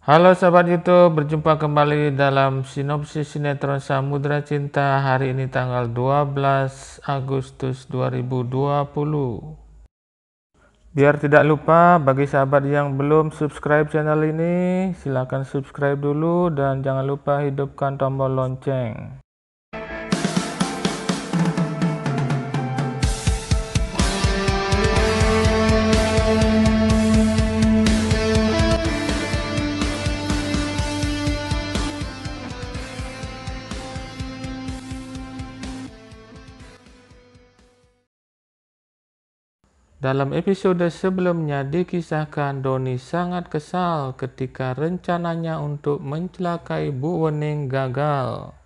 Halo sahabat YouTube, berjumpa kembali dalam sinopsis sinetron Samudra Cinta hari ini tanggal 12 Agustus 2020. Biar tidak lupa bagi sahabat yang belum subscribe channel ini, silakan subscribe dulu dan jangan lupa hidupkan tombol lonceng. Dalam episode sebelumnya dikisahkan Doni sangat kesal ketika rencananya untuk mencelakai Bu Wening gagal.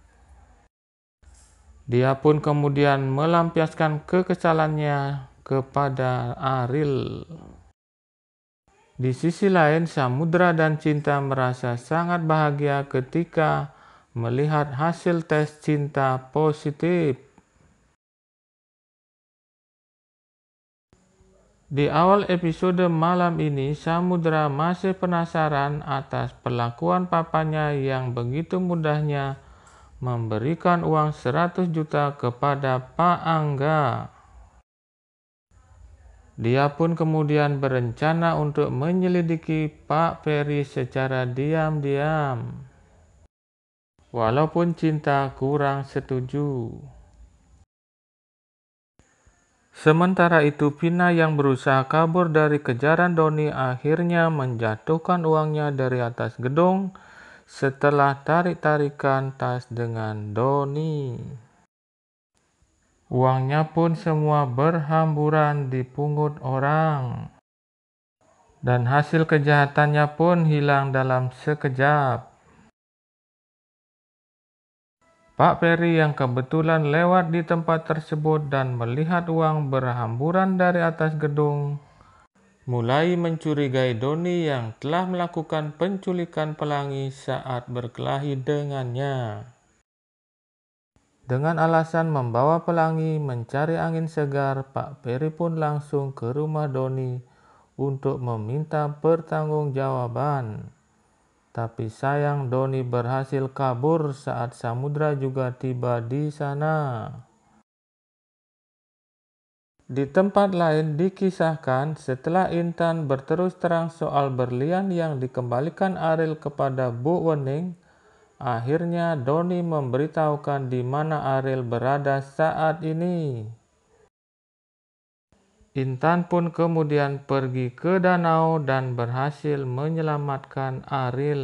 Dia pun kemudian melampiaskan kekesalannya kepada Aril. Di sisi lain, Samudra dan Cinta merasa sangat bahagia ketika melihat hasil tes cinta positif. Di awal episode malam ini, Samudra masih penasaran atas perlakuan papanya yang begitu mudahnya memberikan uang 100 juta kepada Pak Angga. Dia pun kemudian berencana untuk menyelidiki Pak Ferry secara diam-diam. Walaupun cinta kurang setuju. Sementara itu, Pina yang berusaha kabur dari kejaran Doni akhirnya menjatuhkan uangnya dari atas gedung setelah tarik-tarikan tas dengan Doni. Uangnya pun semua berhamburan di dipungut orang. Dan hasil kejahatannya pun hilang dalam sekejap. Pak Peri yang kebetulan lewat di tempat tersebut dan melihat uang berhamburan dari atas gedung, mulai mencurigai Doni yang telah melakukan penculikan pelangi saat berkelahi dengannya. Dengan alasan membawa pelangi mencari angin segar, Pak Peri pun langsung ke rumah Doni untuk meminta pertanggungjawaban. Tapi sayang Doni berhasil kabur saat Samudra juga tiba di sana. Di tempat lain dikisahkan setelah Intan berterus terang soal berlian yang dikembalikan Aril kepada Bu Wening, akhirnya Doni memberitahukan di mana Aril berada saat ini. Intan pun kemudian pergi ke danau dan berhasil menyelamatkan Aril.